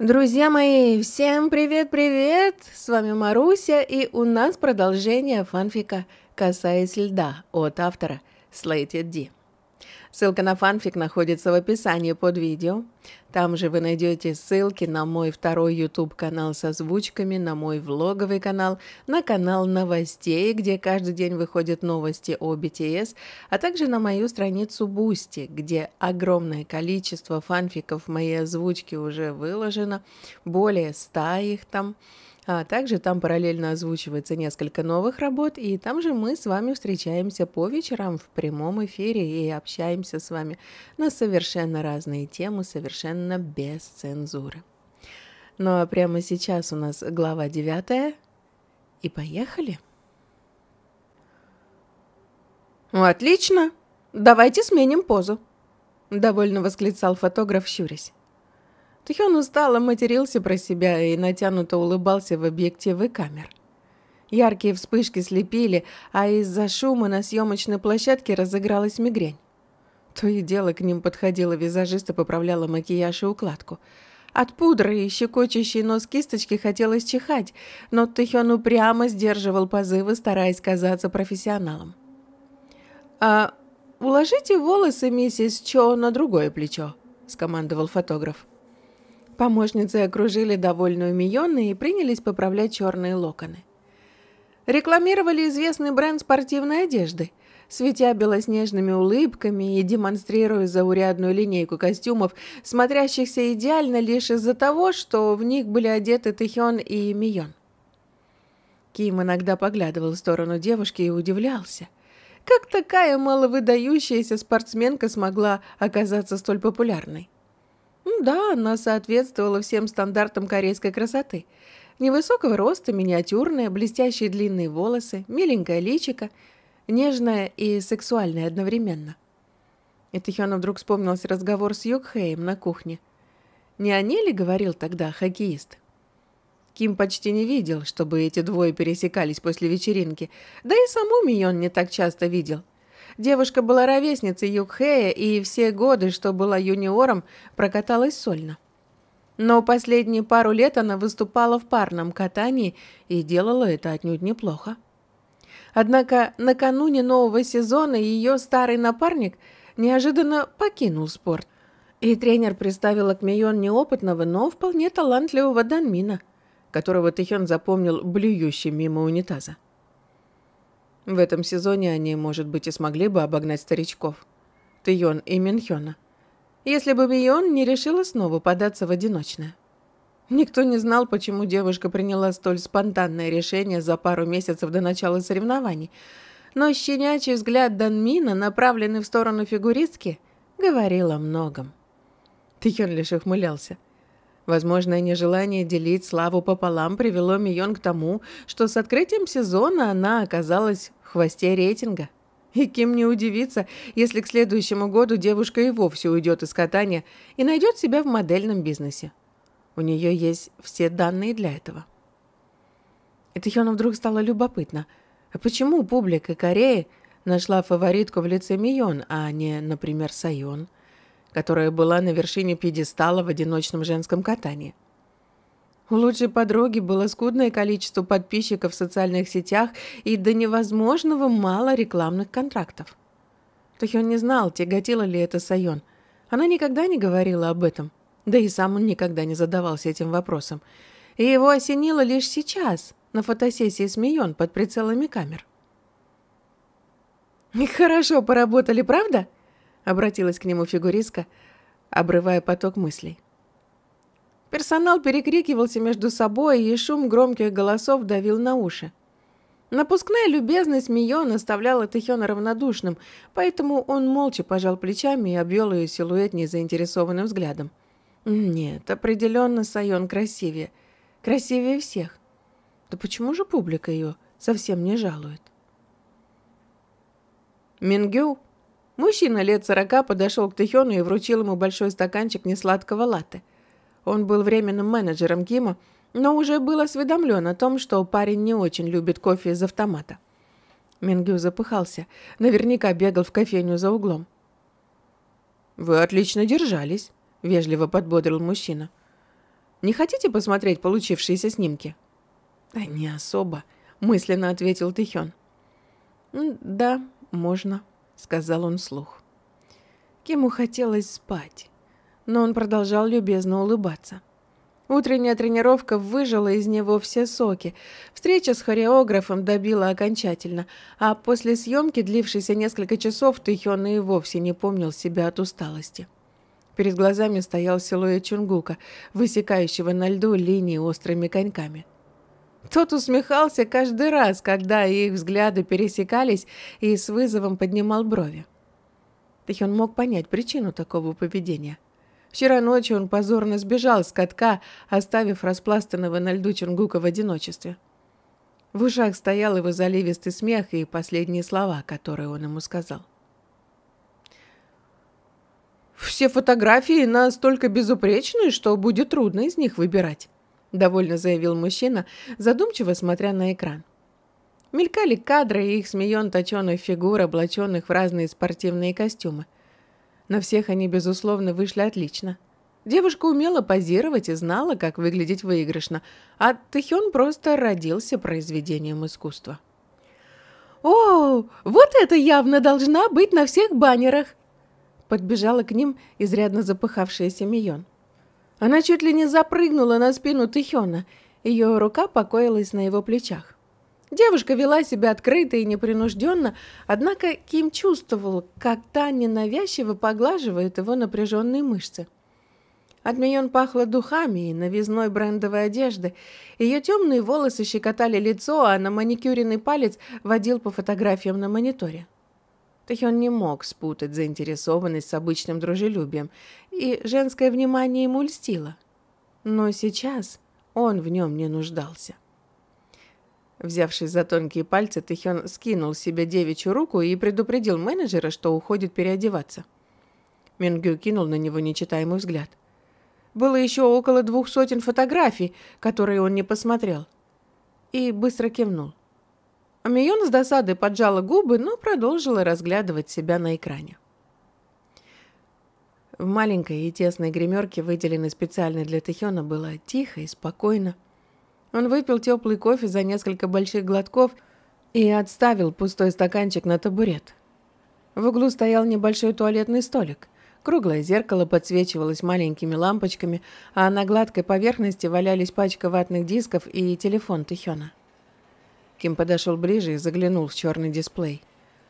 Друзья мои, всем привет-привет! С вами Маруся, и у нас продолжение фанфика «Касаясь льда» от автора Slated D. Ссылка на фанфик находится в описании под видео. Там же вы найдете ссылки на мой второй YouTube-канал со звучками, на мой влоговый канал, на канал новостей, где каждый день выходят новости о BTS, а также на мою страницу Boosty, где огромное количество фанфиков моей озвучки уже выложено, более ста их там. А также там параллельно озвучивается несколько новых работ, и там же мы с вами встречаемся по вечерам в прямом эфире и общаемся с вами на совершенно разные темы, совершенно без цензуры. Ну а прямо сейчас у нас глава девятая, и поехали. Ну, «Отлично! Давайте сменим позу!» — довольно восклицал фотограф, щурясь. Тхён устало матерился про себя и натянуто улыбался в объективы камер. Яркие вспышки слепили, а из-за шума на съемочной площадке разыгралась мигрень. То и дело к ним подходила визажист и поправляла макияж и укладку. От пудры и щекочущей нос кисточки хотелось чихать, но Тихён упрямо сдерживал позывы, стараясь казаться профессионалом. «А уложите волосы, миссис Чо, на другое плечо», – скомандовал фотограф. Помощницы окружили довольную Мионы и принялись поправлять черные локоны. Рекламировали известный бренд спортивной одежды, светя белоснежными улыбками и демонстрируя заурядную линейку костюмов, смотрящихся идеально лишь из-за того, что в них были одеты Тэхён и Мион. Ким иногда поглядывал в сторону девушки и удивлялся. Как такая маловыдающаяся спортсменка смогла оказаться столь популярной? Ну да, она соответствовала всем стандартам корейской красоты. Невысокого роста, миниатюрные, блестящие длинные волосы, миленькая личика, нежная и сексуальная одновременно. И Тихёну вдруг вспомнился разговор с Юкхеем на кухне. Не о ней ли говорил тогда хоккеист? Ким почти не видел, чтобы эти двое пересекались после вечеринки, да и саму Мион не так часто видел – Девушка была ровесницей Юкхея и все годы, что была юниором, прокаталась сольно. Но последние пару лет она выступала в парном катании и делала это отнюдь неплохо. Однако накануне нового сезона ее старый напарник неожиданно покинул спорт. И тренер приставил Акмеон неопытного, но вполне талантливого Данмина, которого Тэхён запомнил блюющим мимо унитаза. В этом сезоне они, может быть, и смогли бы обогнать старичков. Тион и Минхёна. Если бы Мион не решила снова податься в одиночное. Никто не знал, почему девушка приняла столь спонтанное решение за пару месяцев до начала соревнований. Но щенячий взгляд Данмина, направленный в сторону фигуристки, говорил о многом. Тихен лишь ухмылялся. Возможное нежелание делить славу пополам привело Мион к тому, что с открытием сезона она оказалась в хвосте рейтинга. И кем не удивиться, если к следующему году девушка и вовсе уйдет из катания и найдет себя в модельном бизнесе. У нее есть все данные для этого. И Тихону вдруг стало любопытно, а почему публика Кореи нашла фаворитку в лице Мион, а не, например, Сайон – которая была на вершине пьедестала в одиночном женском катании. У лучшей подруги было скудное количество подписчиков в социальных сетях и до невозможного мало рекламных контрактов. Тахион не знал, тяготила ли это Сайон. Она никогда не говорила об этом, да и сам он никогда не задавался этим вопросом. И его осенило лишь сейчас, на фотосессии с Мион под прицелами камер. «Хорошо поработали, правда?» Обратилась к нему фигуристка, обрывая поток мыслей. Персонал перекрикивался между собой, и шум громких голосов давил на уши. Напускная любезность Мион оставляла Тихёна равнодушным, поэтому он молча пожал плечами и обвел ее силуэт незаинтересованным взглядом. Нет, определенно Сайон красивее. Красивее всех. Да почему же публика ее совсем не жалует? Мингю Мужчина лет сорока подошел к Тэхёну и вручил ему большой стаканчик несладкого латте. Он был временным менеджером Кима, но уже был осведомлен о том, что парень не очень любит кофе из автомата. Мингю запыхался. Наверняка бегал в кофейню за углом. «Вы отлично держались», – вежливо подбодрил мужчина. «Не хотите посмотреть получившиеся снимки?» «Не особо», – мысленно ответил Тихён. «Да, можно» сказал он вслух. Кему хотелось спать, но он продолжал любезно улыбаться. Утренняя тренировка выжила из него все соки. Встреча с хореографом добила окончательно, а после съемки, длившейся несколько часов, Тихён и вовсе не помнил себя от усталости. Перед глазами стоял силуэт Чунгука, высекающего на льду линии острыми коньками. Тот усмехался каждый раз, когда их взгляды пересекались и с вызовом поднимал брови. Тахен мог понять причину такого поведения. Вчера ночью он позорно сбежал с катка, оставив распластанного на льду Чингука в одиночестве. В ушах стоял его заливистый смех и последние слова, которые он ему сказал. «Все фотографии настолько безупречны, что будет трудно из них выбирать». – довольно заявил мужчина, задумчиво смотря на экран. Мелькали кадры и их смеен точеных фигур, облаченных в разные спортивные костюмы. На всех они, безусловно, вышли отлично. Девушка умела позировать и знала, как выглядеть выигрышно, а Тэхён просто родился произведением искусства. «О, вот это явно должна быть на всех баннерах!» Подбежала к ним изрядно запыхавшаяся Мион. Она чуть ли не запрыгнула на спину Тихёна. Ее рука покоилась на его плечах. Девушка вела себя открыто и непринужденно, однако Ким чувствовал, как та ненавязчиво поглаживает его напряженные мышцы. От Мион пахло духами и новизной брендовой одежды. Ее темные волосы щекотали лицо, а на маникюренный палец водил по фотографиям на мониторе. Тэхён не мог спутать заинтересованность с обычным дружелюбием, и женское внимание ему льстило. Но сейчас он в нем не нуждался. Взявшись за тонкие пальцы, Тэхён скинул себе девичью руку и предупредил менеджера, что уходит переодеваться. Мингю кинул на него нечитаемый взгляд. Было еще около двух сотен фотографий, которые он не посмотрел. И быстро кивнул. Амьён с досадой поджала губы, но продолжила разглядывать себя на экране. В маленькой и тесной гримерке, выделенной специально для Тэхёна, было тихо и спокойно. Он выпил теплый кофе за несколько больших глотков и отставил пустой стаканчик на табурет. В углу стоял небольшой туалетный столик. Круглое зеркало подсвечивалось маленькими лампочками, а на гладкой поверхности валялись пачка ватных дисков и телефон Тэхёна. Ким подошел ближе и заглянул в черный дисплей.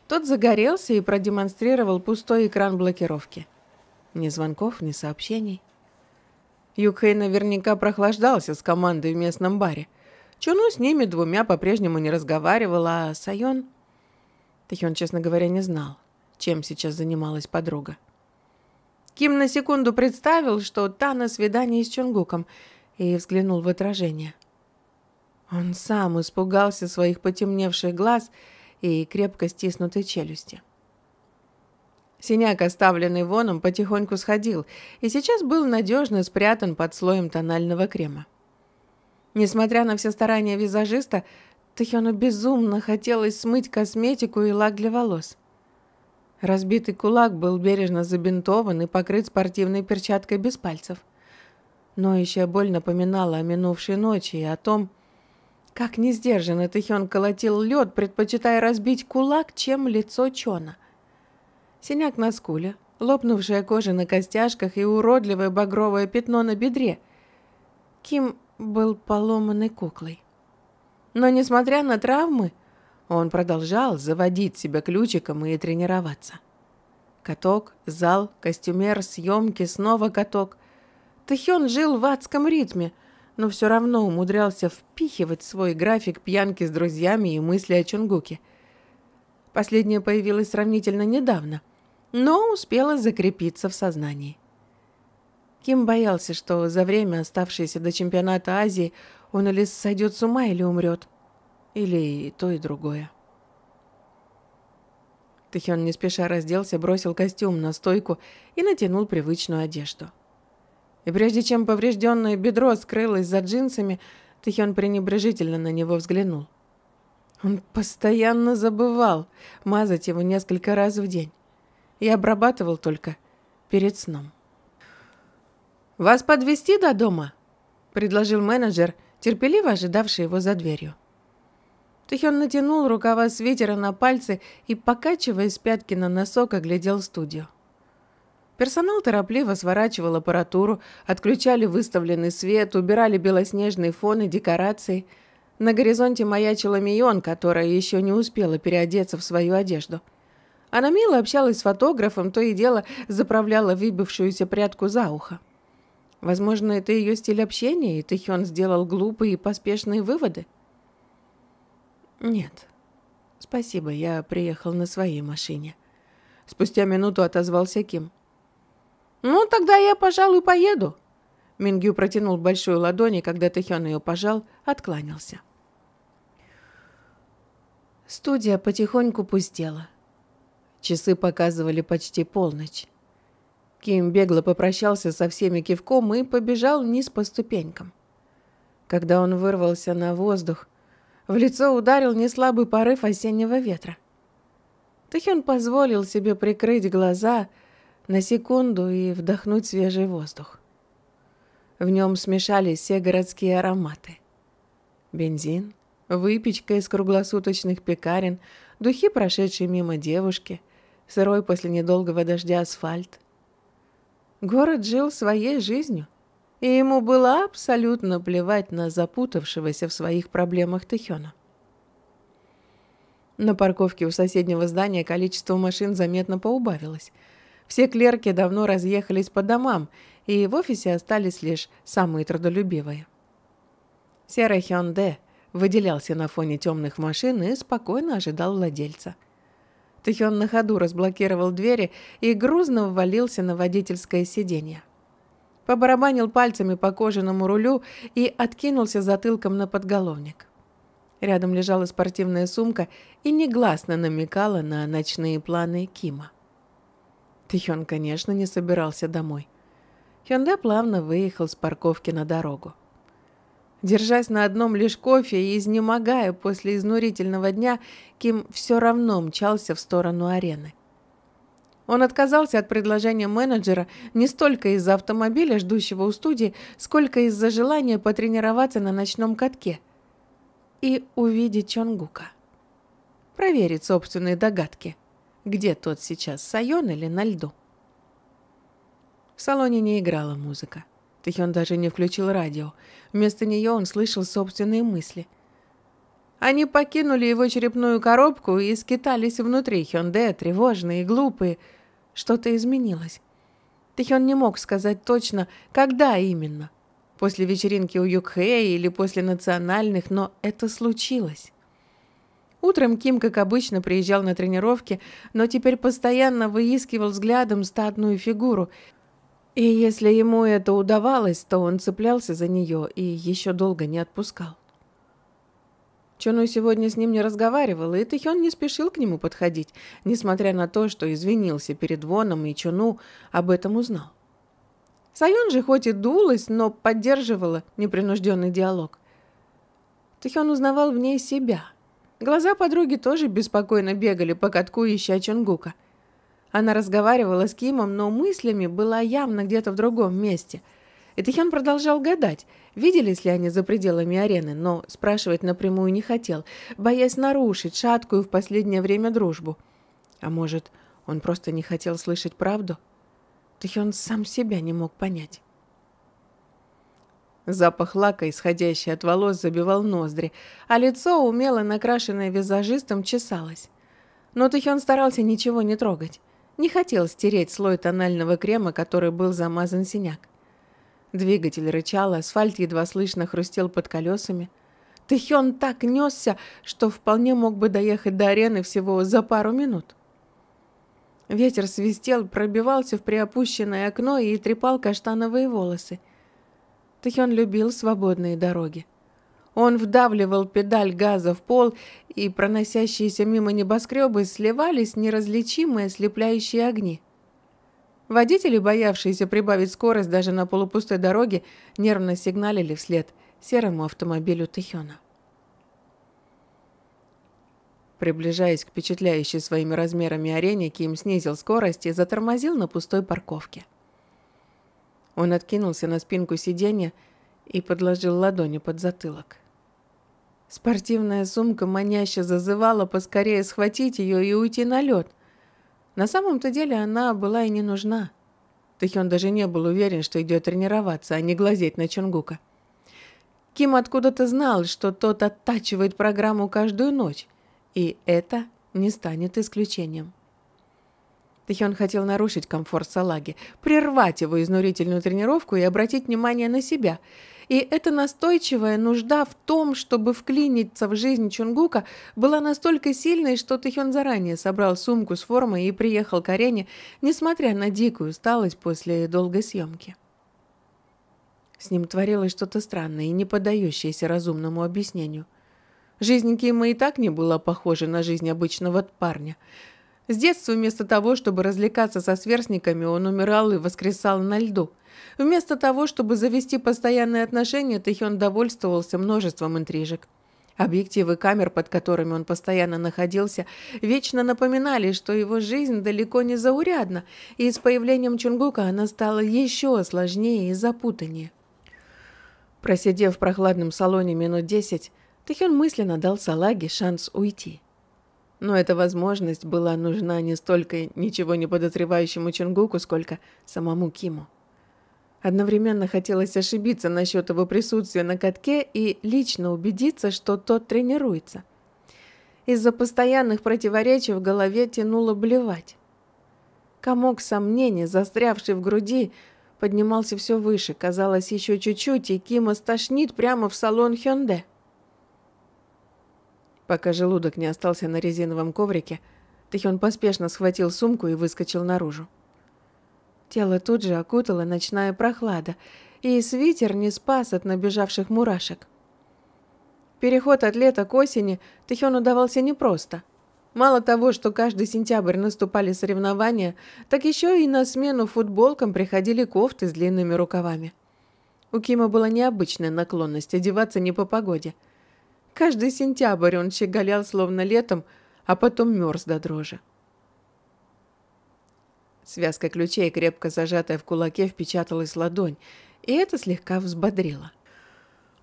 Тот загорелся и продемонстрировал пустой экран блокировки. Ни звонков, ни сообщений. Юкхей наверняка прохлаждался с командой в местном баре. Чуну с ними двумя по-прежнему не разговаривал, а Сайон... Тахион, честно говоря, не знал, чем сейчас занималась подруга. Ким на секунду представил, что та на свидании с Чунгуком, и взглянул в отражение – он сам испугался своих потемневших глаз и крепко стиснутой челюсти. Синяк, оставленный воном, потихоньку сходил и сейчас был надежно спрятан под слоем тонального крема. Несмотря на все старания визажиста, Тахиону безумно хотелось смыть косметику и лак для волос. Разбитый кулак был бережно забинтован и покрыт спортивной перчаткой без пальцев. Ноющая боль напоминала о минувшей ночи и о том, как не сдержанно Тэхён колотил лед, предпочитая разбить кулак, чем лицо Чона. Синяк на скуле, лопнувшая кожа на костяшках и уродливое багровое пятно на бедре. Ким был поломанной куклой. Но, несмотря на травмы, он продолжал заводить себя ключиком и тренироваться. Каток, зал, костюмер, съемки, снова каток. Тэхён жил в адском ритме – но все равно умудрялся впихивать свой график пьянки с друзьями и мысли о Чунгуке. Последнее появилось сравнительно недавно, но успело закрепиться в сознании. Ким боялся, что за время, оставшееся до чемпионата Азии, он или сойдет с ума, или умрет. Или и то, и другое. Тэхён не спеша разделся, бросил костюм на стойку и натянул привычную одежду – и прежде чем поврежденное бедро скрылось за джинсами, Тихион пренебрежительно на него взглянул. Он постоянно забывал мазать его несколько раз в день. И обрабатывал только перед сном. «Вас подвести до дома?» – предложил менеджер, терпеливо ожидавший его за дверью. Тихион натянул рукава свитера на пальцы и, покачиваясь пятки на носок, оглядел студию. Персонал торопливо сворачивал аппаратуру, отключали выставленный свет, убирали белоснежные фоны, декорации. На горизонте маячила Мион, которая еще не успела переодеться в свою одежду. Она мило общалась с фотографом, то и дело заправляла выбившуюся прядку за ухо. Возможно, это ее стиль общения, и Тэхён сделал глупые и поспешные выводы? Нет. Спасибо, я приехал на своей машине. Спустя минуту отозвался Ким. «Ну, тогда я, пожалуй, поеду». Мингю протянул большую ладонь, и когда Тэхён ее пожал, откланялся. Студия потихоньку пустела. Часы показывали почти полночь. Ким бегло попрощался со всеми кивком и побежал вниз по ступенькам. Когда он вырвался на воздух, в лицо ударил неслабый порыв осеннего ветра. Тэхён позволил себе прикрыть глаза и, на секунду и вдохнуть свежий воздух. В нем смешались все городские ароматы. Бензин, выпечка из круглосуточных пекарен, духи, прошедшие мимо девушки, сырой после недолгого дождя асфальт. Город жил своей жизнью, и ему было абсолютно плевать на запутавшегося в своих проблемах Тихёна. На парковке у соседнего здания количество машин заметно поубавилось – все клерки давно разъехались по домам, и в офисе остались лишь самые трудолюбивые. Серый Хёнде выделялся на фоне темных машин и спокойно ожидал владельца. Тэхён на ходу разблокировал двери и грузно ввалился на водительское сиденье. Побарабанил пальцами по кожаному рулю и откинулся затылком на подголовник. Рядом лежала спортивная сумка и негласно намекала на ночные планы Кима. Тихён, конечно, не собирался домой. Хёнде плавно выехал с парковки на дорогу. Держась на одном лишь кофе и изнемогая после изнурительного дня, Ким все равно мчался в сторону арены. Он отказался от предложения менеджера не столько из-за автомобиля, ждущего у студии, сколько из-за желания потренироваться на ночном катке и увидеть Чонгука. Проверить собственные догадки – где тот сейчас, Сайон или на льду. В салоне не играла музыка. Тэхён даже не включил радио. Вместо нее он слышал собственные мысли. Они покинули его черепную коробку и скитались внутри Хёнде, тревожные и глупые. Что-то изменилось. Тэхён не мог сказать точно, когда именно. После вечеринки у Юкхэ или после национальных, но это случилось. Утром Ким, как обычно, приезжал на тренировки, но теперь постоянно выискивал взглядом статную фигуру. И если ему это удавалось, то он цеплялся за нее и еще долго не отпускал. Чону сегодня с ним не разговаривал, и Тэхён не спешил к нему подходить, несмотря на то, что извинился перед Воном и Чону об этом узнал. Сайон же хоть и дулась, но поддерживала непринужденный диалог. Тэхён узнавал в ней себя – Глаза подруги тоже беспокойно бегали по катку, ища Чонгука. Она разговаривала с Кимом, но мыслями была явно где-то в другом месте. И Тихён продолжал гадать, виделись ли они за пределами арены, но спрашивать напрямую не хотел, боясь нарушить шаткую в последнее время дружбу. А может, он просто не хотел слышать правду? Тихён сам себя не мог понять. Запах лака, исходящий от волос, забивал ноздри, а лицо, умело накрашенное визажистом, чесалось. Но Тухен старался ничего не трогать. Не хотел стереть слой тонального крема, который был замазан синяк. Двигатель рычал, асфальт едва слышно хрустел под колесами. Тэхён так несся, что вполне мог бы доехать до арены всего за пару минут. Ветер свистел, пробивался в приопущенное окно и трепал каштановые волосы. Тэхён любил свободные дороги. Он вдавливал педаль газа в пол, и проносящиеся мимо небоскребы сливались неразличимые ослепляющие огни. Водители, боявшиеся прибавить скорость даже на полупустой дороге, нервно сигналили вслед серому автомобилю Тэхёна. Приближаясь к впечатляющей своими размерами арене, Ким снизил скорость и затормозил на пустой парковке. Он откинулся на спинку сиденья и подложил ладони под затылок. Спортивная сумка маняще зазывала поскорее схватить ее и уйти на лед. На самом-то деле она была и не нужна. Тэхён даже не был уверен, что идет тренироваться, а не глазеть на Чунгука. Ким откуда-то знал, что тот оттачивает программу каждую ночь, и это не станет исключением. Тахион хотел нарушить комфорт салаги, прервать его изнурительную тренировку и обратить внимание на себя. И эта настойчивая нужда в том, чтобы вклиниться в жизнь Чунгука, была настолько сильной, что Тахион заранее собрал сумку с формой и приехал к арене, несмотря на дикую усталость после долгой съемки. С ним творилось что-то странное и не поддающееся разумному объяснению. Жизнь Кима и так не была похожа на жизнь обычного парня – с детства вместо того, чтобы развлекаться со сверстниками, он умирал и воскресал на льду. Вместо того, чтобы завести постоянные отношения, Тэхён довольствовался множеством интрижек. Объективы камер, под которыми он постоянно находился, вечно напоминали, что его жизнь далеко не заурядна, и с появлением Чунгука она стала еще сложнее и запутаннее. Просидев в прохладном салоне минут десять, Тэхён мысленно дал Салаге шанс уйти. Но эта возможность была нужна не столько ничего не подозревающему Чингуку, сколько самому Киму. Одновременно хотелось ошибиться насчет его присутствия на катке и лично убедиться, что тот тренируется. Из-за постоянных противоречий в голове тянуло блевать. Комок сомнений, застрявший в груди, поднимался все выше. Казалось, еще чуть-чуть, и Кима стошнит прямо в салон Хёнде. Пока желудок не остался на резиновом коврике, Тихон поспешно схватил сумку и выскочил наружу. Тело тут же окутала ночная прохлада, и свитер не спас от набежавших мурашек. Переход от лета к осени Тихону давался непросто. Мало того, что каждый сентябрь наступали соревнования, так еще и на смену футболкам приходили кофты с длинными рукавами. У Кима была необычная наклонность одеваться не по погоде – Каждый сентябрь он щеголял словно летом, а потом мерз до дрожи. Связка ключей, крепко зажатая в кулаке, впечаталась в ладонь, и это слегка взбодрило.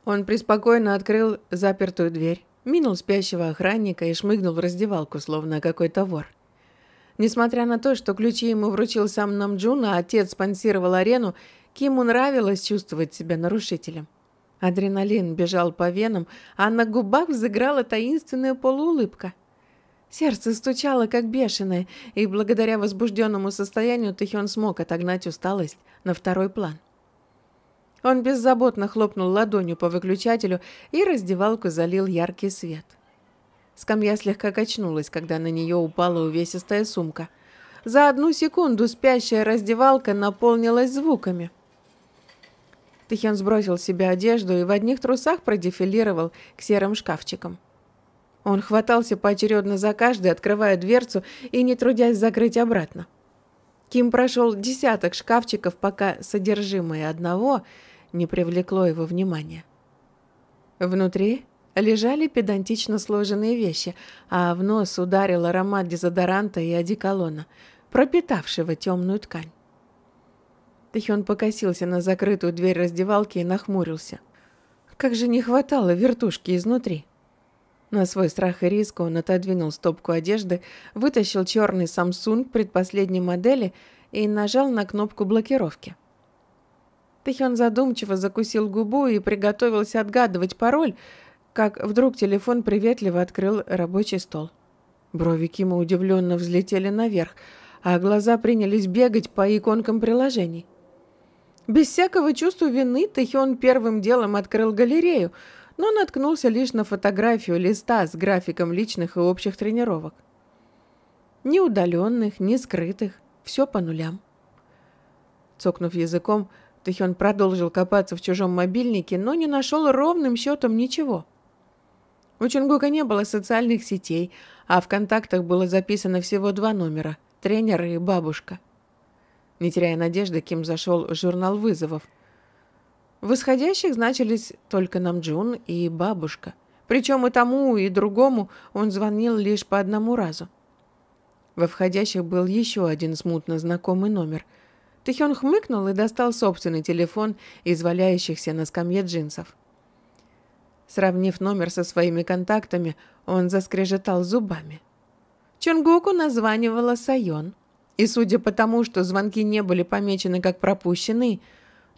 Он преспокойно открыл запертую дверь, минул спящего охранника и шмыгнул в раздевалку, словно какой-то вор. Несмотря на то, что ключи ему вручил сам Намджун, а отец спонсировал арену, Киму нравилось чувствовать себя нарушителем. Адреналин бежал по венам, а на губах взыграла таинственная полуулыбка. Сердце стучало, как бешеное, и благодаря возбужденному состоянию Тихион смог отогнать усталость на второй план. Он беззаботно хлопнул ладонью по выключателю и раздевалку залил яркий свет. Скамья слегка качнулась, когда на нее упала увесистая сумка. За одну секунду спящая раздевалка наполнилась звуками – Тихен сбросил с себя одежду и в одних трусах продефилировал к серым шкафчикам. Он хватался поочередно за каждый, открывая дверцу и не трудясь закрыть обратно. Ким прошел десяток шкафчиков, пока содержимое одного не привлекло его внимания. Внутри лежали педантично сложенные вещи, а в нос ударил аромат дезодоранта и одеколона, пропитавшего темную ткань. Тэхён покосился на закрытую дверь раздевалки и нахмурился. Как же не хватало вертушки изнутри. На свой страх и риск он отодвинул стопку одежды, вытащил черный Samsung предпоследней модели и нажал на кнопку блокировки. Тэхён задумчиво закусил губу и приготовился отгадывать пароль, как вдруг телефон приветливо открыл рабочий стол. Брови Кима удивленно взлетели наверх, а глаза принялись бегать по иконкам приложений. Без всякого чувства вины Тэхён первым делом открыл галерею, но наткнулся лишь на фотографию листа с графиком личных и общих тренировок. Ни удаленных, ни скрытых, все по нулям. Цокнув языком, Тэхён продолжил копаться в чужом мобильнике, но не нашел ровным счетом ничего. У Чунгука не было социальных сетей, а в контактах было записано всего два номера – тренер и бабушка – не теряя надежды, Ким зашел в журнал вызовов. В исходящих значились только Намджун и бабушка. Причем и тому, и другому он звонил лишь по одному разу. Во входящих был еще один смутно знакомый номер. Тэхён хмыкнул и достал собственный телефон из валяющихся на скамье джинсов. Сравнив номер со своими контактами, он заскрежетал зубами. Чонгуку названивала Сайон – и судя по тому, что звонки не были помечены как пропущенные,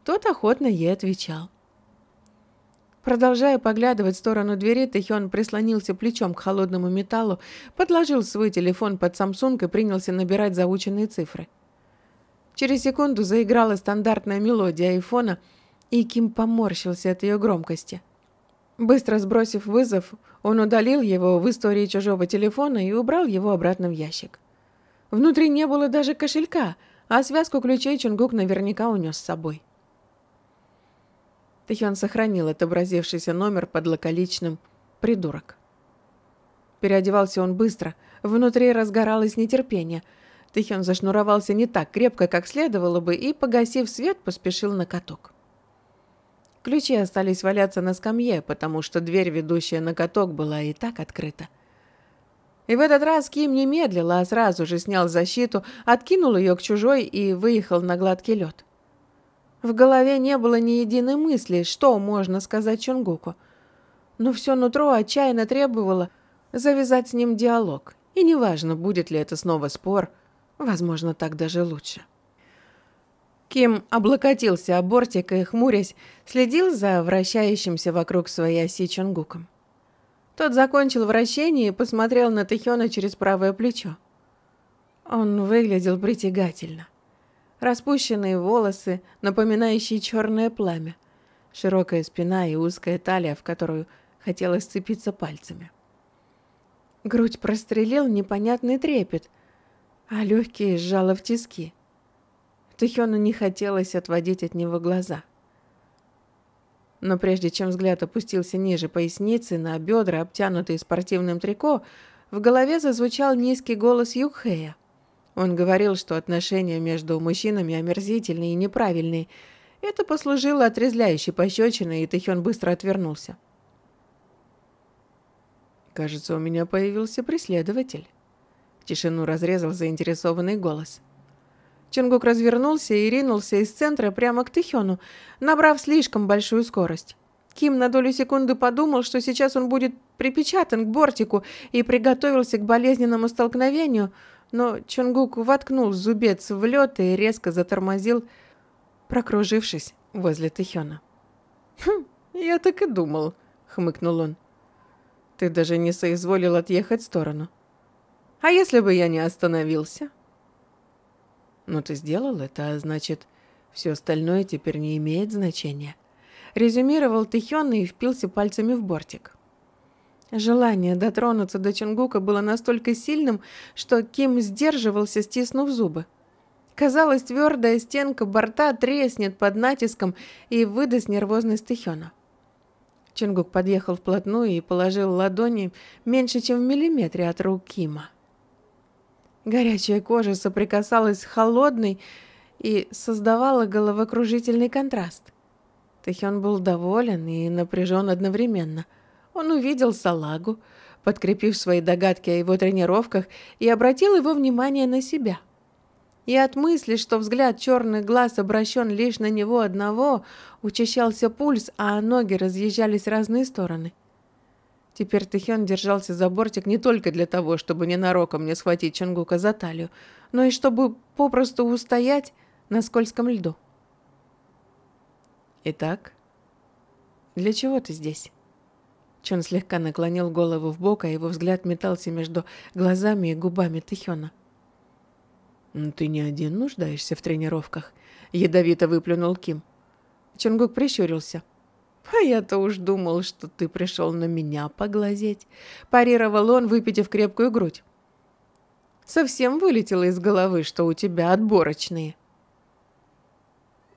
тот охотно ей отвечал. Продолжая поглядывать в сторону двери, Тэхён прислонился плечом к холодному металлу, подложил свой телефон под Samsung и принялся набирать заученные цифры. Через секунду заиграла стандартная мелодия айфона, и Ким поморщился от ее громкости. Быстро сбросив вызов, он удалил его в истории чужого телефона и убрал его обратно в ящик. Внутри не было даже кошелька, а связку ключей Чунгук наверняка унес с собой. Тихён сохранил отобразившийся номер под локаличным «придурок». Переодевался он быстро, внутри разгоралось нетерпение. Тихён зашнуровался не так крепко, как следовало бы, и, погасив свет, поспешил на каток. Ключи остались валяться на скамье, потому что дверь, ведущая на каток, была и так открыта. И в этот раз Ким не медлил, а сразу же снял защиту, откинул ее к чужой и выехал на гладкий лед. В голове не было ни единой мысли, что можно сказать Чунгуку. Но все нутро отчаянно требовало завязать с ним диалог. И неважно, будет ли это снова спор, возможно, так даже лучше. Ким облокотился о бортик и, хмурясь, следил за вращающимся вокруг своей оси Чунгуком. Тот закончил вращение и посмотрел на Тахиона через правое плечо. Он выглядел притягательно. Распущенные волосы, напоминающие черное пламя, широкая спина и узкая талия, в которую хотелось сцепиться пальцами. Грудь прострелил непонятный трепет, а легкие сжало в тиски. Тихону не хотелось отводить от него глаза. — но прежде чем взгляд опустился ниже поясницы, на бедра, обтянутые спортивным трико, в голове зазвучал низкий голос Юхея. Он говорил, что отношения между мужчинами омерзительные и неправильные. Это послужило отрезляющей пощечиной, и Тэхён быстро отвернулся. «Кажется, у меня появился преследователь». Тишину разрезал заинтересованный голос. Чингук развернулся и ринулся из центра прямо к Тихёну, набрав слишком большую скорость. Ким на долю секунды подумал, что сейчас он будет припечатан к бортику и приготовился к болезненному столкновению, но Чунгук воткнул зубец в лед и резко затормозил, прокружившись возле Тихёна. «Хм, я так и думал», — хмыкнул он. «Ты даже не соизволил отъехать в сторону». «А если бы я не остановился?» Но ты сделал это, а значит, все остальное теперь не имеет значения. Резюмировал Тэхён и впился пальцами в бортик. Желание дотронуться до Чунгука было настолько сильным, что Ким сдерживался, стиснув зубы. Казалось, твердая стенка борта треснет под натиском и выдаст нервозность Тэхёна. Чингук подъехал вплотную и положил ладони меньше, чем в миллиметре от рук Кима. Горячая кожа соприкасалась с холодной и создавала головокружительный контраст. Тэхён был доволен и напряжен одновременно. Он увидел салагу, подкрепив свои догадки о его тренировках, и обратил его внимание на себя. И от мысли, что взгляд черных глаз обращен лишь на него одного, учащался пульс, а ноги разъезжались в разные стороны. Теперь Тэхён держался за бортик не только для того, чтобы ненароком не схватить Чангука за талию, но и чтобы попросту устоять на скользком льду. «Итак, для чего ты здесь?» Чон слегка наклонил голову в бок, а его взгляд метался между глазами и губами Тэхёна. «Ну, «Ты не один нуждаешься в тренировках», — ядовито выплюнул Ким. Чонгук прищурился. «Чонгук» «А я-то уж думал, что ты пришел на меня поглазеть», – парировал он, выпитив крепкую грудь. «Совсем вылетело из головы, что у тебя отборочные».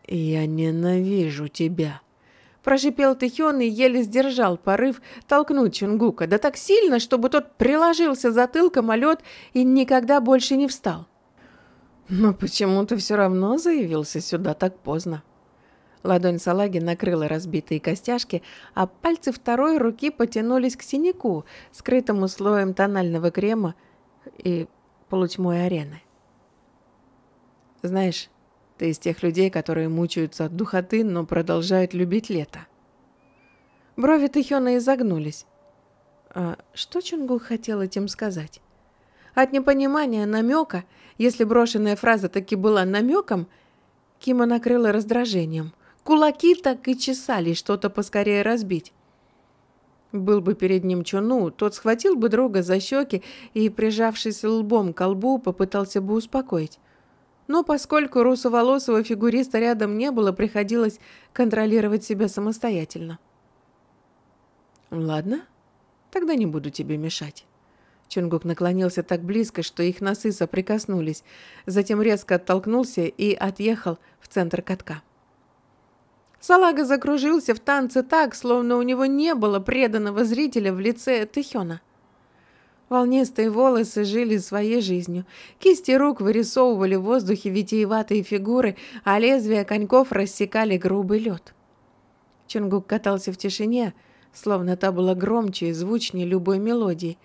«Я ненавижу тебя», – прошипел Тихён и еле сдержал порыв толкнуть Чунгука, да так сильно, чтобы тот приложился затылком о лед и никогда больше не встал. «Но почему ты все равно заявился сюда так поздно?» Ладонь салаги накрыла разбитые костяшки, а пальцы второй руки потянулись к синяку, скрытому слоем тонального крема и полутьмой арены. Знаешь, ты из тех людей, которые мучаются от духоты, но продолжают любить лето. Брови Тэхёна изогнулись. А что Чунгу хотел этим сказать? От непонимания намека, если брошенная фраза таки была намеком, Кима накрыла раздражением – Кулаки так и чесали что-то поскорее разбить. Был бы перед ним Чуну, тот схватил бы друга за щеки и, прижавшись лбом к лбу, попытался бы успокоить. Но поскольку русоволосого фигуриста рядом не было, приходилось контролировать себя самостоятельно. «Ладно, тогда не буду тебе мешать». Чунгук наклонился так близко, что их носы соприкоснулись, затем резко оттолкнулся и отъехал в центр катка. Салага закружился в танце так, словно у него не было преданного зрителя в лице Тэхёна. Волнистые волосы жили своей жизнью. Кисти рук вырисовывали в воздухе витиеватые фигуры, а лезвия коньков рассекали грубый лед. Чунгук катался в тишине, словно та была громче и звучнее любой мелодии,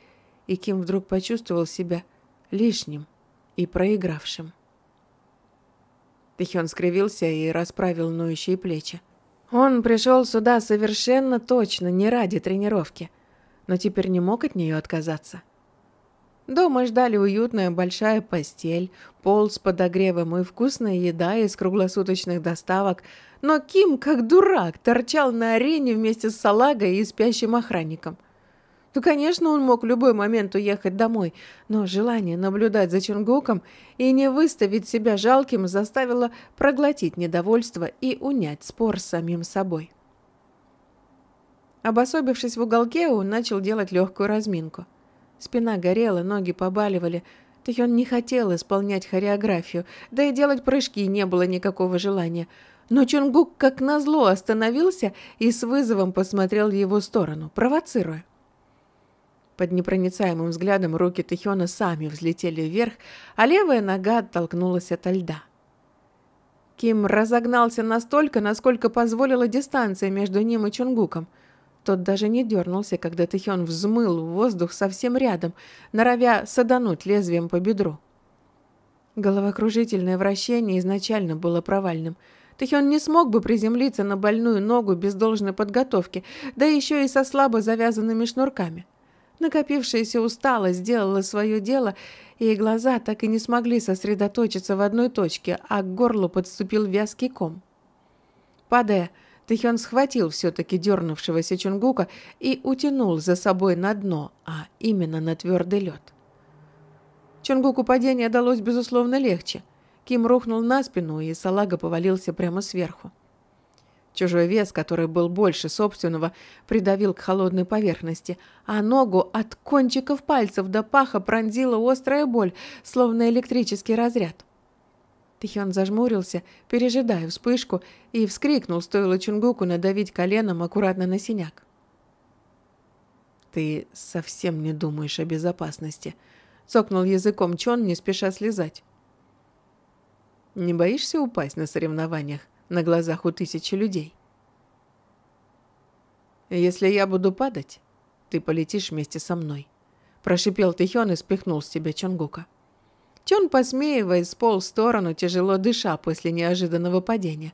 и Ким вдруг почувствовал себя лишним и проигравшим. Тихион скривился и расправил ноющие плечи. Он пришел сюда совершенно точно не ради тренировки, но теперь не мог от нее отказаться. Дома ждали уютная большая постель, пол с подогревом и вкусная еда из круглосуточных доставок, но Ким, как дурак, торчал на арене вместе с салагой и спящим охранником. Ну, конечно, он мог в любой момент уехать домой, но желание наблюдать за Чунгоком и не выставить себя жалким заставило проглотить недовольство и унять спор с самим собой. Обособившись в уголке, он начал делать легкую разминку. Спина горела, ноги побаливали. Тэхён не хотел исполнять хореографию, да и делать прыжки не было никакого желания. Но Чунгук как назло остановился и с вызовом посмотрел в его сторону, провоцируя. Под непроницаемым взглядом руки Тихиона сами взлетели вверх, а левая нога оттолкнулась ото льда. Ким разогнался настолько, насколько позволила дистанция между ним и Чунгуком. Тот даже не дернулся, когда Тихион взмыл в воздух совсем рядом, норовя садануть лезвием по бедру. Головокружительное вращение изначально было провальным. Тихион не смог бы приземлиться на больную ногу без должной подготовки, да еще и со слабо завязанными шнурками. Накопившаяся усталость сделала свое дело, и глаза так и не смогли сосредоточиться в одной точке, а к горлу подступил вязкий ком. Паде! Тэхён схватил все-таки дернувшегося Чунгука и утянул за собой на дно, а именно на твердый лед. Чунгуку падение далось, безусловно, легче. Ким рухнул на спину, и салага повалился прямо сверху. Чужой вес, который был больше собственного, придавил к холодной поверхности, а ногу от кончиков пальцев до паха пронзила острая боль, словно электрический разряд. Тихион зажмурился, пережидая вспышку, и вскрикнул, стоило Чунгуку надавить коленом аккуратно на синяк. «Ты совсем не думаешь о безопасности», — цокнул языком Чон, не спеша слезать. «Не боишься упасть на соревнованиях?» на глазах у тысячи людей. «Если я буду падать, ты полетишь вместе со мной», – прошипел Тихён и спихнул с себя Чонгука. Чон, посмеиваясь, сполз в сторону, тяжело дыша после неожиданного падения.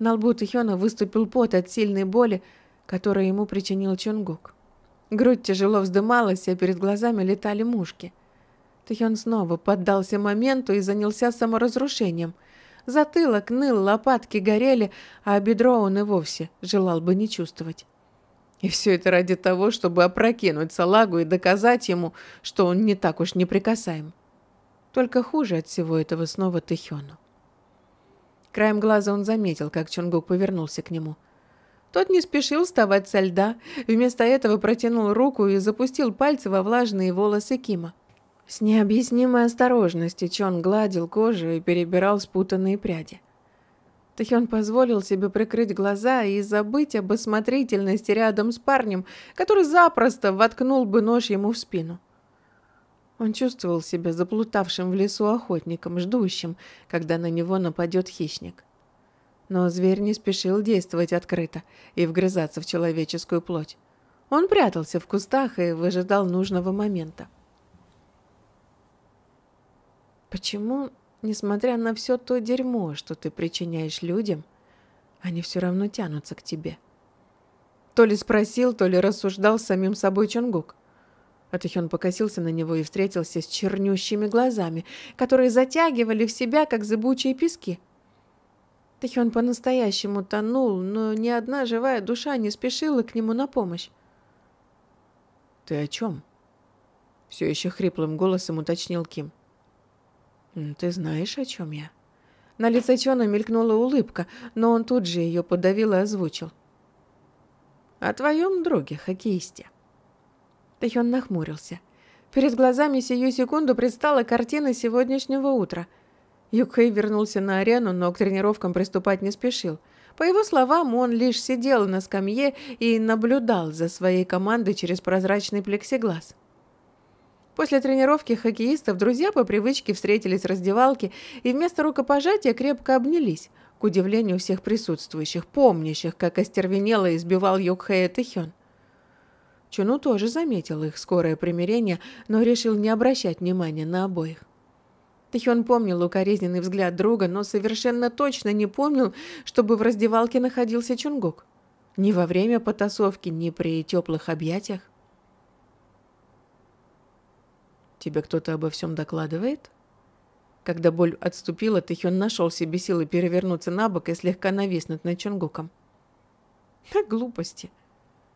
На лбу Тихёна выступил пот от сильной боли, которую ему причинил Чонгук. Грудь тяжело вздымалась, а перед глазами летали мушки. Тихён снова поддался моменту и занялся саморазрушением – Затылок ныл, лопатки горели, а бедро он и вовсе желал бы не чувствовать. И все это ради того, чтобы опрокинуть салагу и доказать ему, что он не так уж неприкасаем. Только хуже от всего этого снова Тэхёну. Краем глаза он заметил, как Чонгук повернулся к нему. Тот не спешил вставать со льда, вместо этого протянул руку и запустил пальцы во влажные волосы Кима. С необъяснимой осторожностью Чон гладил кожу и перебирал спутанные пряди. Тахён позволил себе прикрыть глаза и забыть об осмотрительности рядом с парнем, который запросто воткнул бы нож ему в спину. Он чувствовал себя заплутавшим в лесу охотником, ждущим, когда на него нападет хищник. Но зверь не спешил действовать открыто и вгрызаться в человеческую плоть. Он прятался в кустах и выжидал нужного момента. Почему, несмотря на все то дерьмо, что ты причиняешь людям, они все равно тянутся к тебе? То ли спросил, то ли рассуждал с самим собой Чонгук. Атахён покосился на него и встретился с чернющими глазами, которые затягивали в себя, как зыбучие пески. Тахён по-настоящему тонул, но ни одна живая душа не спешила к нему на помощь. «Ты о чем?» — все еще хриплым голосом уточнил Ким. «Ты знаешь, о чем я?» На лице Чона мелькнула улыбка, но он тут же ее подавил и озвучил. «О твоем друге, хоккеисте». Тэхён нахмурился. Перед глазами сию секунду предстала картина сегодняшнего утра. Юкхэй вернулся на арену, но к тренировкам приступать не спешил. По его словам, он лишь сидел на скамье и наблюдал за своей командой через прозрачный плексиглаз. После тренировки хоккеистов друзья по привычке встретились в раздевалке и вместо рукопожатия крепко обнялись, к удивлению всех присутствующих, помнящих, как остервенело избивал Йокхея Тэхён. Чуну тоже заметил их скорое примирение, но решил не обращать внимания на обоих. Тэхён помнил укоризненный взгляд друга, но совершенно точно не помнил, чтобы в раздевалке находился Чунгук. Ни во время потасовки, ни при теплых объятиях. Тебе кто-то обо всем докладывает? Когда боль отступила, Тэхён нашел себе силы перевернуться на бок и слегка нависнуть над Чонгуком. Да глупости.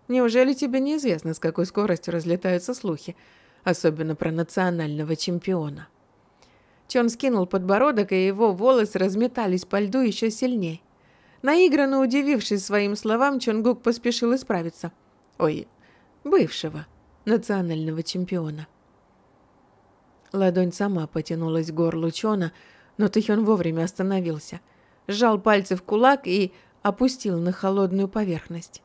Неужели тебе неизвестно, с какой скоростью разлетаются слухи, особенно про национального чемпиона? Чон скинул подбородок, и его волосы разметались по льду еще сильнее. Наигранно удивившись своим словам, Чонгук поспешил исправиться. Ой, бывшего национального чемпиона. Ладонь сама потянулась к горлу Чона, но Тэхён вовремя остановился. Сжал пальцы в кулак и опустил на холодную поверхность.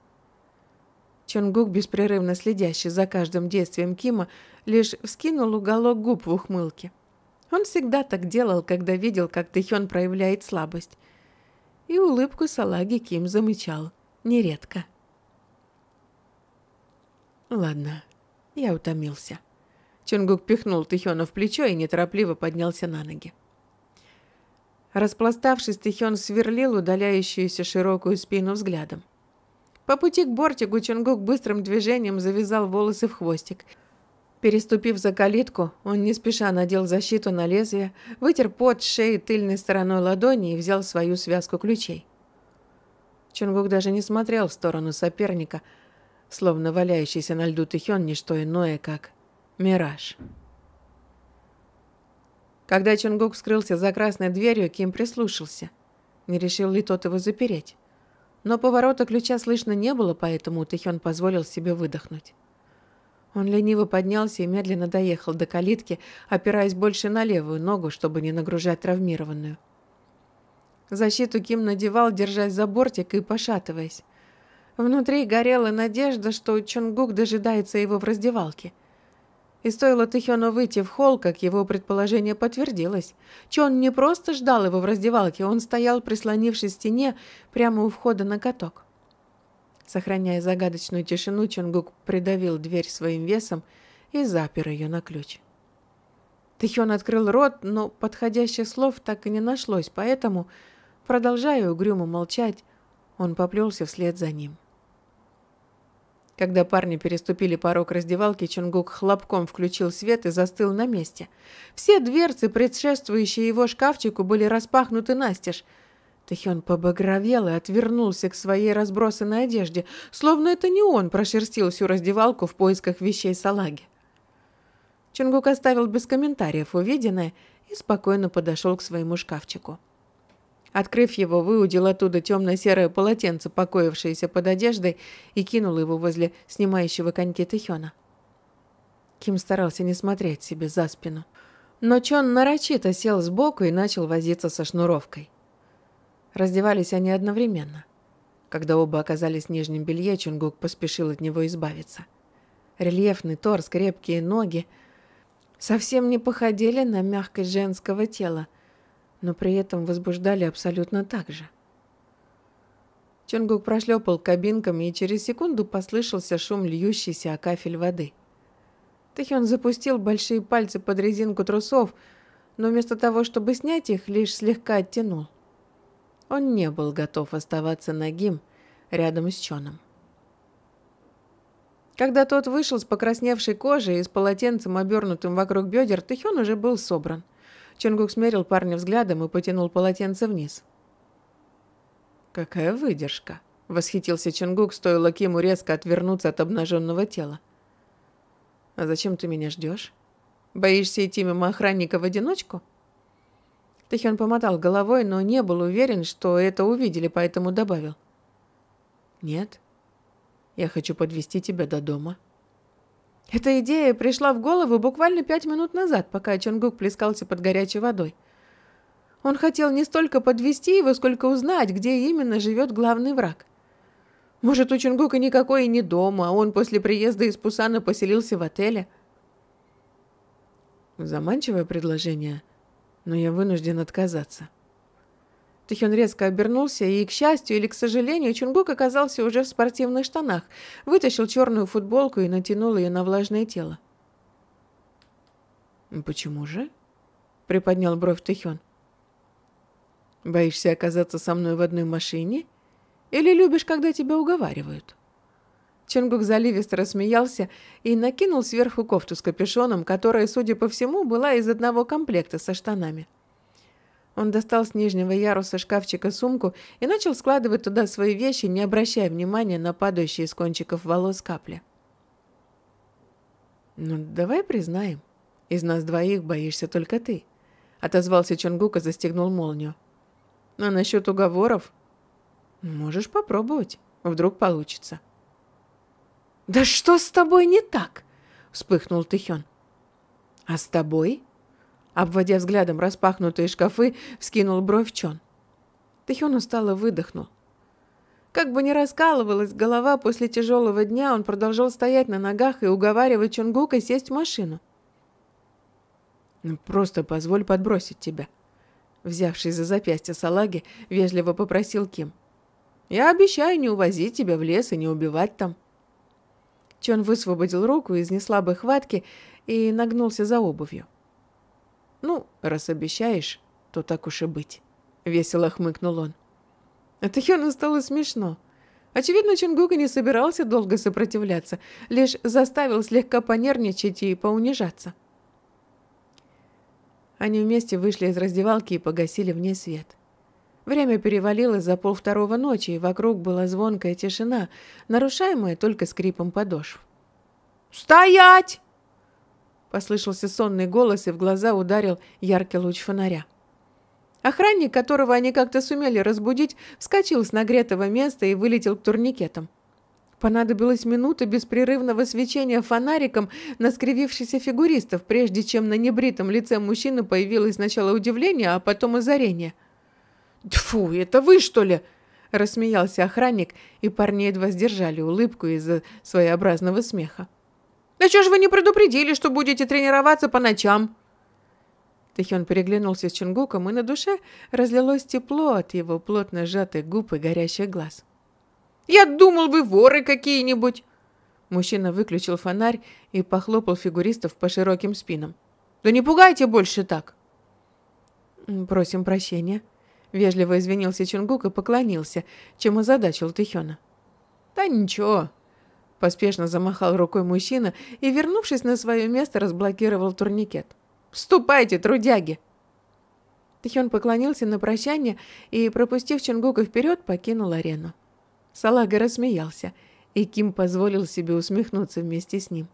Чонгук, беспрерывно следящий за каждым действием Кима, лишь вскинул уголок губ в ухмылке. Он всегда так делал, когда видел, как Тэхён проявляет слабость. И улыбку Салаги Ким замечал нередко. «Ладно, я утомился». Чонгук пихнул Тэхёна в плечо и неторопливо поднялся на ноги. Распластавшись, Тэхён сверлил удаляющуюся широкую спину взглядом. По пути к бортику Чонгук быстрым движением завязал волосы в хвостик. Переступив за калитку, он не спеша надел защиту на лезвие, вытер пот с шеи тыльной стороной ладони и взял свою связку ключей. Чонгук даже не смотрел в сторону соперника, словно валяющийся на льду Тэхён – не что иное, как Мираж. Когда Чунгук скрылся за красной дверью, Ким прислушался. Не решил ли тот его запереть? Но поворота ключа слышно не было, поэтому Тэхён позволил себе выдохнуть. Он лениво поднялся и медленно доехал до калитки, опираясь больше на левую ногу, чтобы не нагружать травмированную. Защиту Ким надевал, держась за бортик и пошатываясь. Внутри горела надежда, что Чунгук дожидается его в раздевалке. И стоило Тэхёну выйти в холл, как его предположение подтвердилось. Чон не просто ждал его в раздевалке, он стоял, прислонившись к стене, прямо у входа на каток. Сохраняя загадочную тишину, Чонгук придавил дверь своим весом и запер ее на ключ. Тэхён открыл рот, но подходящих слов так и не нашлось, поэтому, продолжая угрюмо молчать, он поплелся вслед за ним. Когда парни переступили порог раздевалки, Чунгук хлопком включил свет и застыл на месте. Все дверцы, предшествующие его шкафчику, были распахнуты настежь. Тэхён побагровел и отвернулся к своей разбросанной одежде, словно это не он прошерстил всю раздевалку в поисках вещей салаги. Чунгук оставил без комментариев увиденное и спокойно подошел к своему шкафчику. Открыв его, выудил оттуда темно-серое полотенце, покоившееся под одеждой, и кинул его возле снимающего коньки Тэхёна. Ким старался не смотреть себе за спину. Но Чон нарочито сел сбоку и начал возиться со шнуровкой. Раздевались они одновременно. Когда оба оказались в нижнем белье, Чунгук поспешил от него избавиться. Рельефный торс, крепкие ноги совсем не походили на мягкость женского тела – но при этом возбуждали абсолютно так же. Чонгук прошлепал кабинками, и через секунду послышался шум льющейся о кафель воды. Тэхён запустил большие пальцы под резинку трусов, но вместо того, чтобы снять их, лишь слегка оттянул. Он не был готов оставаться нагим рядом с Чоном. Когда тот вышел с покрасневшей кожей и с полотенцем, обернутым вокруг бедер, Тэхён уже был собран – Чонгук смерил парня взглядом и потянул полотенце вниз. «Какая выдержка!» – восхитился Чонгук, стоило Киму резко отвернуться от обнаженного тела. «А зачем ты меня ждешь? Боишься идти мимо охранника в одиночку?» Тэхён помотал головой, но не был уверен, что это увидели, поэтому добавил. «Нет, я хочу подвести тебя до дома». Эта идея пришла в голову буквально пять минут назад, пока Чонгук плескался под горячей водой. Он хотел не столько подвести его, сколько узнать, где именно живет главный враг. Может, у Чунгука никакой и не дома, а он после приезда из Пусана поселился в отеле. Заманчивое предложение, но я вынужден отказаться. Тахён резко обернулся, и, к счастью или к сожалению, Чунгук оказался уже в спортивных штанах, вытащил черную футболку и натянул ее на влажное тело. «Почему же?» — приподнял бровь Тахён. «Боишься оказаться со мной в одной машине? Или любишь, когда тебя уговаривают?» Чунгук заливисто рассмеялся и накинул сверху кофту с капюшоном, которая, судя по всему, была из одного комплекта со штанами. — он достал с нижнего яруса шкафчика сумку и начал складывать туда свои вещи, не обращая внимания на падающие из кончиков волос капли. «Ну, давай признаем, из нас двоих боишься только ты», — отозвался Чонгук и застегнул молнию. «А насчет уговоров?» «Можешь попробовать, вдруг получится». «Да что с тобой не так?» — вспыхнул Тыхён. «А с тобой?» Обводя взглядом распахнутые шкафы, вскинул бровь Чон. Тэхён устало выдохнул. Как бы ни раскалывалась голова после тяжелого дня, он продолжал стоять на ногах и уговаривать Чонгука сесть в машину. «Ну, «Просто позволь подбросить тебя», — взявший за запястье салаги, вежливо попросил Ким. «Я обещаю не увозить тебя в лес и не убивать там». Чон высвободил руку из неслабой хватки и нагнулся за обувью. «Ну, раз обещаешь, то так уж и быть», — весело хмыкнул он. От Йона стало смешно. Очевидно, Чунгука не собирался долго сопротивляться, лишь заставил слегка понервничать и поунижаться. Они вместе вышли из раздевалки и погасили в ней свет. Время перевалило за полвторого ночи, и вокруг была звонкая тишина, нарушаемая только скрипом подошв. «Стоять!» Послышался сонный голос, и в глаза ударил яркий луч фонаря. Охранник, которого они как-то сумели разбудить, вскочил с нагретого места и вылетел к турникетам. Понадобилась минута беспрерывного свечения фонариком на скривившихся фигуристов, прежде чем на небритом лице мужчины появилось сначала удивление, а потом озарение. «Тьфу, это вы, что ли?» – рассмеялся охранник, и парни едва сдержали улыбку из-за своеобразного смеха. «Да чё ж вы не предупредили, что будете тренироваться по ночам?» Тэхён переглянулся с Чингуком, и на душе разлилось тепло от его плотно сжатых губ и горящих глаз. «Я думал, вы воры какие-нибудь!» Мужчина выключил фонарь и похлопал фигуристов по широким спинам. «Да не пугайте больше так!» «Просим прощения», — вежливо извинился Чингук и поклонился, чем озадачил Тэхёна. «Да ничего», Поспешно замахал рукой мужчина и, вернувшись на свое место, разблокировал турникет. Вступайте, трудяги!» Тхён поклонился на прощание и, пропустив Чингука вперед, покинул арену. Салага рассмеялся, и Ким позволил себе усмехнуться вместе с ним.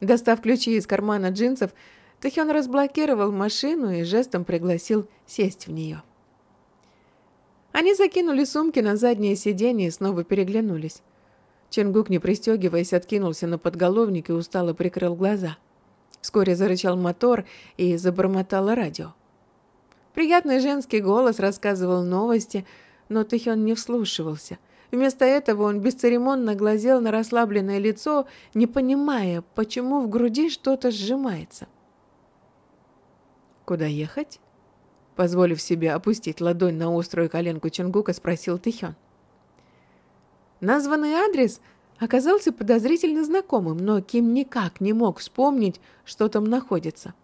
Достав ключи из кармана джинсов, Тхён разблокировал машину и жестом пригласил сесть в нее. Они закинули сумки на заднее сиденье и снова переглянулись. Чингук, не пристегиваясь, откинулся на подголовник и устало прикрыл глаза. Вскоре зарычал мотор и забормотало радио. Приятный женский голос рассказывал новости, но Тихён не вслушивался. Вместо этого он бесцеремонно глазел на расслабленное лицо, не понимая, почему в груди что-то сжимается. «Куда ехать?» Позволив себе опустить ладонь на острую коленку Чингука, спросил Тихён. Названный адрес оказался подозрительно знакомым, но Ким никак не мог вспомнить, что там находится.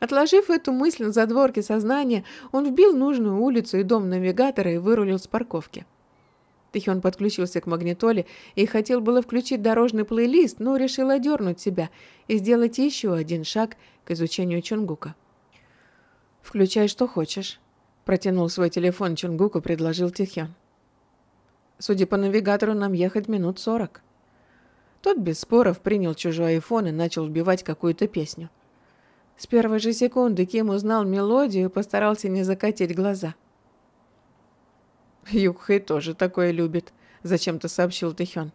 Отложив эту мысль на задворке сознания, он вбил нужную улицу и дом навигатора и вырулил с парковки. Тихион подключился к магнитоле и хотел было включить дорожный плейлист, но решил одернуть себя и сделать еще один шаг к изучению Чунгука. «Включай, что хочешь», – протянул свой телефон Чунгуку, предложил Тихион. Судя по навигатору, нам ехать минут сорок. Тот без споров принял чужой айфон и начал вбивать какую-то песню. С первой же секунды Ким узнал мелодию и постарался не закатить глаза. «Юкхэй тоже такое любит», — зачем-то сообщил Тэхён.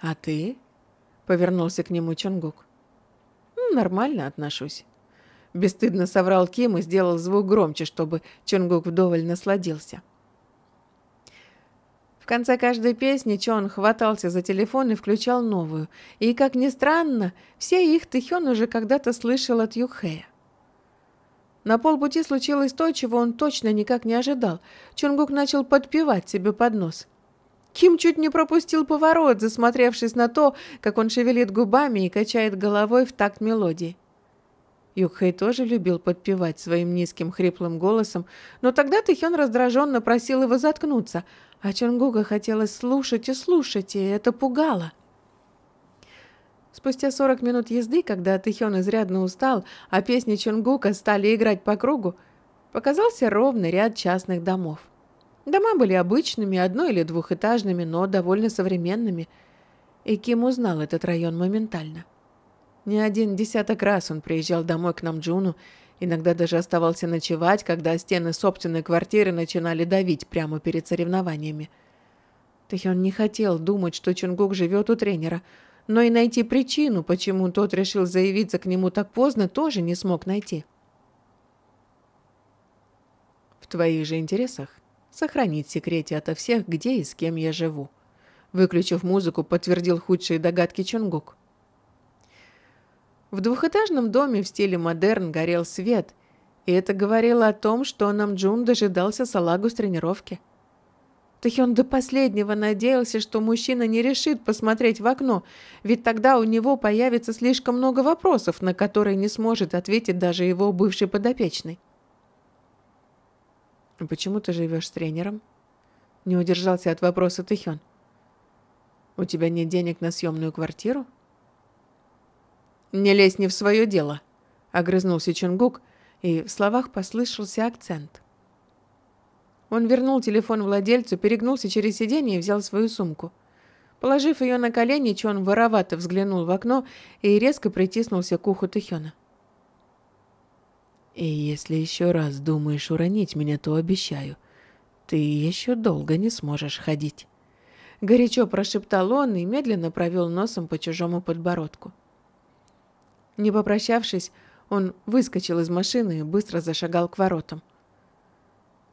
«А ты?» — повернулся к нему Чонгук. «Ну, «Нормально отношусь». Бесстыдно соврал Ким и сделал звук громче, чтобы Чонгук вдоволь насладился. «Да» конце каждой песни Чон хватался за телефон и включал новую. И, как ни странно, все их Тэхён уже когда-то слышал от Юхея. На полпути случилось то, чего он точно никак не ожидал. Чонгук начал подпевать себе под нос. Ким чуть не пропустил поворот, засмотревшись на то, как он шевелит губами и качает головой в такт мелодии. Юкхэй тоже любил подпевать своим низким хриплым голосом, но тогда Тэхён раздраженно просил его заткнуться, а Чонгуга хотелось слушать и слушать, и это пугало. Спустя 40 минут езды, когда Тэхён изрядно устал, а песни Чонгука стали играть по кругу, показался ровный ряд частных домов. Дома были обычными, одно- или двухэтажными, но довольно современными. И Ким узнал этот район моментально. Не один десяток раз он приезжал домой к Намджуну Иногда даже оставался ночевать, когда стены собственной квартиры начинали давить прямо перед соревнованиями. Тэхён не хотел думать, что Чунгук живет у тренера, но и найти причину, почему тот решил заявиться к нему так поздно, тоже не смог найти. В твоих же интересах сохранить в секрете ото всех, где и с кем я живу. Выключив музыку, подтвердил худшие догадки Чунгук. В двухэтажном доме в стиле модерн горел свет, и это говорило о том, что Намджун дожидался салагу с тренировки. Тахён до последнего надеялся, что мужчина не решит посмотреть в окно, ведь тогда у него появится слишком много вопросов, на которые не сможет ответить даже его бывший подопечный. «А «Почему ты живешь с тренером?» Не удержался от вопроса Тахён. «У тебя нет денег на съемную квартиру?» «Не лезь не в свое дело», — огрызнулся Чунгук, и в словах послышался акцент. Он вернул телефон владельцу, перегнулся через сиденье и взял свою сумку. Положив ее на колени, Чон воровато взглянул в окно и резко притиснулся к уху Тихёна. «И если еще раз думаешь уронить меня, то обещаю, ты еще долго не сможешь ходить». Горячо прошептал он и медленно провел носом по чужому подбородку. Не попрощавшись, он выскочил из машины и быстро зашагал к воротам.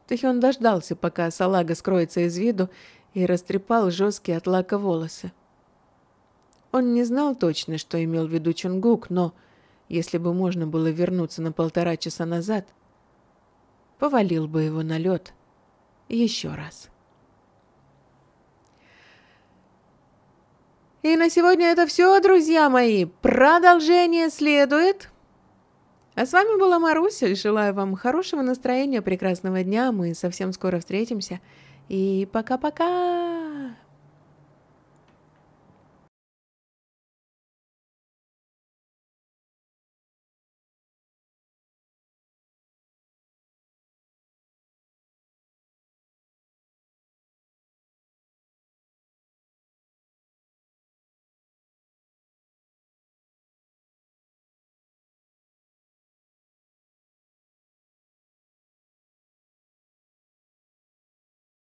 Тэхён дождался, пока салага скроется из виду, и растрепал жесткие от лака волосы. Он не знал точно, что имел в виду Чунгук, но, если бы можно было вернуться на полтора часа назад, повалил бы его на лед еще раз. И на сегодня это все, друзья мои. Продолжение следует. А с вами была Маруся. Желаю вам хорошего настроения, прекрасного дня. Мы совсем скоро встретимся. И пока-пока!